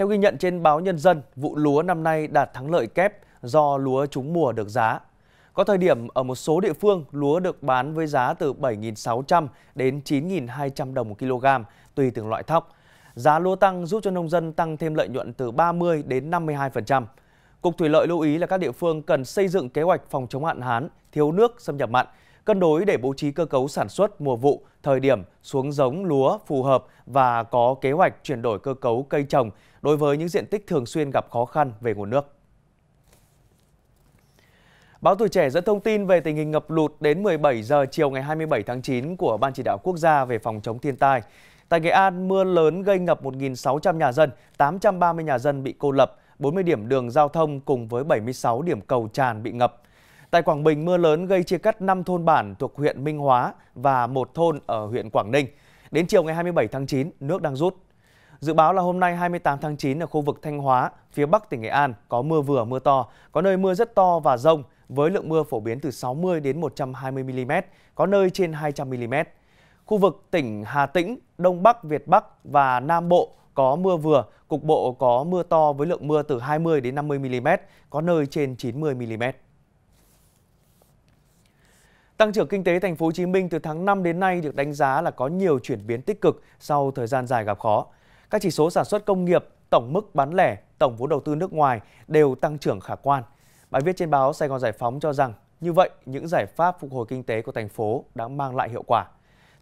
Theo ghi nhận trên báo Nhân dân, vụ lúa năm nay đạt thắng lợi kép do lúa trúng mùa được giá. Có thời điểm ở một số địa phương, lúa được bán với giá từ 7.600 đến 9.200 đồng một kg, tùy từng loại thóc. Giá lúa tăng giúp cho nông dân tăng thêm lợi nhuận từ 30 đến 52%. Cục Thủy lợi lưu ý là các địa phương cần xây dựng kế hoạch phòng chống hạn hán, thiếu nước, xâm nhập mặn, cân đối để bố trí cơ cấu sản xuất mùa vụ, thời điểm xuống giống lúa phù hợp và có kế hoạch chuyển đổi cơ cấu cây trồng đối với những diện tích thường xuyên gặp khó khăn về nguồn nước. Báo Tuổi Trẻ dẫn thông tin về tình hình ngập lụt đến 17 giờ chiều ngày 27 tháng 9 của Ban Chỉ đạo Quốc gia về phòng chống thiên tai. Tại Nghệ An, mưa lớn gây ngập 1.600 nhà dân, 830 nhà dân bị cô lập, 40 điểm đường giao thông cùng với 76 điểm cầu tràn bị ngập. Tại Quảng Bình, mưa lớn gây chia cắt 5 thôn bản thuộc huyện Minh Hóa và một thôn ở huyện Quảng Ninh. Đến chiều ngày 27 tháng 9, nước đang rút. Dự báo là hôm nay 28 tháng 9 ở khu vực Thanh Hóa, phía Bắc tỉnh Nghệ An có mưa vừa mưa to, có nơi mưa rất to và rông với lượng mưa phổ biến từ 60 đến 120 mm, có nơi trên 200 mm. Khu vực tỉnh Hà Tĩnh, Đông Bắc, Việt Bắc và Nam Bộ có mưa vừa, cục bộ có mưa to với lượng mưa từ 20 đến 50 mm, có nơi trên 90 mm. Tăng trưởng kinh tế thành phố Hồ Chí Minh từ tháng 5 đến nay được đánh giá là có nhiều chuyển biến tích cực sau thời gian dài gặp khó. Các chỉ số sản xuất công nghiệp, tổng mức bán lẻ, tổng vốn đầu tư nước ngoài đều tăng trưởng khả quan. Bài viết trên báo Sài Gòn Giải phóng cho rằng như vậy những giải pháp phục hồi kinh tế của thành phố đã mang lại hiệu quả.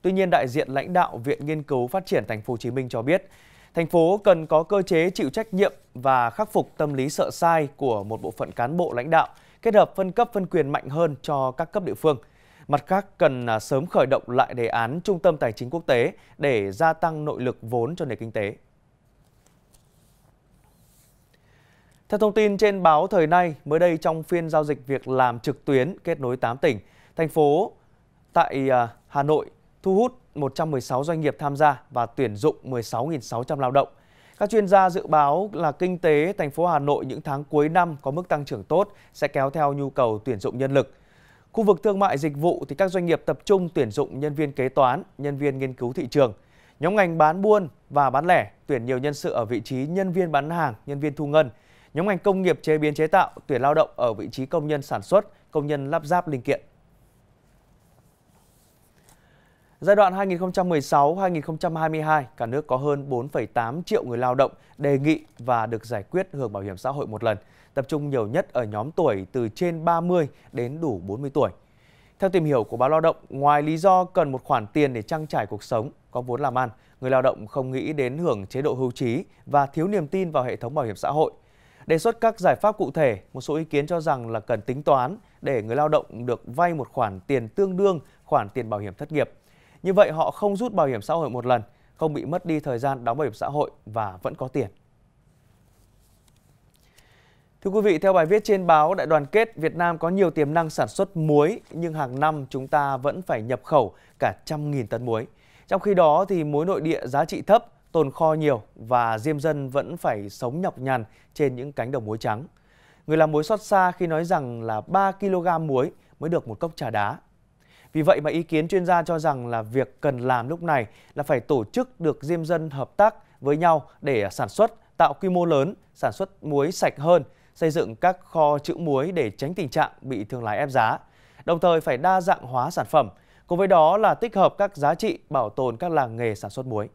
Tuy nhiên, đại diện lãnh đạo Viện Nghiên cứu Phát triển Thành phố Hồ Chí Minh cho biết, thành phố cần có cơ chế chịu trách nhiệm và khắc phục tâm lý sợ sai của một bộ phận cán bộ lãnh đạo, kết hợp phân cấp phân quyền mạnh hơn cho các cấp địa phương – Mặt khác, cần à, sớm khởi động lại đề án Trung tâm Tài chính Quốc tế để gia tăng nội lực vốn cho nền kinh tế. Theo thông tin trên báo Thời Nay, mới đây trong phiên giao dịch việc làm trực tuyến kết nối 8 tỉnh, thành phố tại à, Hà Nội thu hút 116 doanh nghiệp tham gia và tuyển dụng 16.600 lao động. Các chuyên gia dự báo là kinh tế thành phố Hà Nội những tháng cuối năm có mức tăng trưởng tốt sẽ kéo theo nhu cầu tuyển dụng nhân lực. Khu vực thương mại dịch vụ thì các doanh nghiệp tập trung tuyển dụng nhân viên kế toán, nhân viên nghiên cứu thị trường. Nhóm ngành bán buôn và bán lẻ tuyển nhiều nhân sự ở vị trí nhân viên bán hàng, nhân viên thu ngân. Nhóm ngành công nghiệp chế biến chế tạo tuyển lao động ở vị trí công nhân sản xuất, công nhân lắp ráp linh kiện. Giai đoạn 2016-2022, cả nước có hơn 4,8 triệu người lao động đề nghị và được giải quyết hưởng bảo hiểm xã hội một lần, tập trung nhiều nhất ở nhóm tuổi từ trên 30 đến đủ 40 tuổi. Theo tìm hiểu của báo Lao động, ngoài lý do cần một khoản tiền để trang trải cuộc sống, có vốn làm ăn, người lao động không nghĩ đến hưởng chế độ hưu trí và thiếu niềm tin vào hệ thống bảo hiểm xã hội. Đề xuất các giải pháp cụ thể, một số ý kiến cho rằng là cần tính toán để người lao động được vay một khoản tiền tương đương khoản tiền bảo hiểm thất nghiệp – như vậy họ không rút bảo hiểm xã hội một lần, không bị mất đi thời gian đóng bảo hiểm xã hội và vẫn có tiền. Thưa quý vị, theo bài viết trên báo Đại đoàn kết, Việt Nam có nhiều tiềm năng sản xuất muối nhưng hàng năm chúng ta vẫn phải nhập khẩu cả trăm nghìn tấn muối. Trong khi đó thì muối nội địa giá trị thấp, tồn kho nhiều và diêm dân vẫn phải sống nhọc nhằn trên những cánh đồng muối trắng. Người làm muối xót xa khi nói rằng là 3 kg muối mới được một cốc trà đá. Vì vậy mà ý kiến chuyên gia cho rằng là việc cần làm lúc này là phải tổ chức được diêm dân hợp tác với nhau để sản xuất, tạo quy mô lớn, sản xuất muối sạch hơn, xây dựng các kho trữ muối để tránh tình trạng bị thương lái ép giá. Đồng thời phải đa dạng hóa sản phẩm, cùng với đó là tích hợp các giá trị bảo tồn các làng nghề sản xuất muối.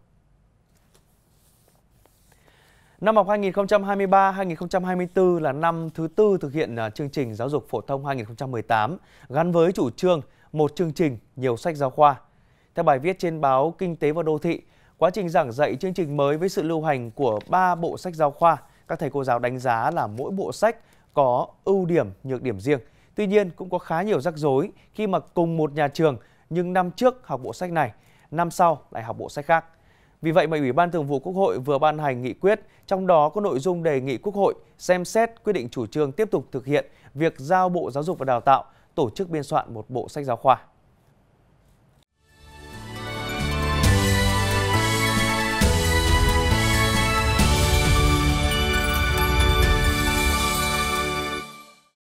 Năm học 2023-2024 là năm thứ tư thực hiện à, chương trình giáo dục phổ thông 2018 gắn với chủ trương một chương trình, nhiều sách giáo khoa. Theo bài viết trên báo Kinh tế và Đô thị, quá trình giảng dạy chương trình mới với sự lưu hành của 3 bộ sách giáo khoa, các thầy cô giáo đánh giá là mỗi bộ sách có ưu điểm, nhược điểm riêng. Tuy nhiên cũng có khá nhiều rắc rối khi mà cùng một nhà trường nhưng năm trước học bộ sách này, năm sau lại học bộ sách khác. Vì vậy mà Ủy ban Thường vụ Quốc hội vừa ban hành nghị quyết, trong đó có nội dung đề nghị Quốc hội xem xét quyết định chủ trương tiếp tục thực hiện việc giao Bộ Giáo dục và Đào tạo tổ chức biên soạn một bộ sách giáo khoa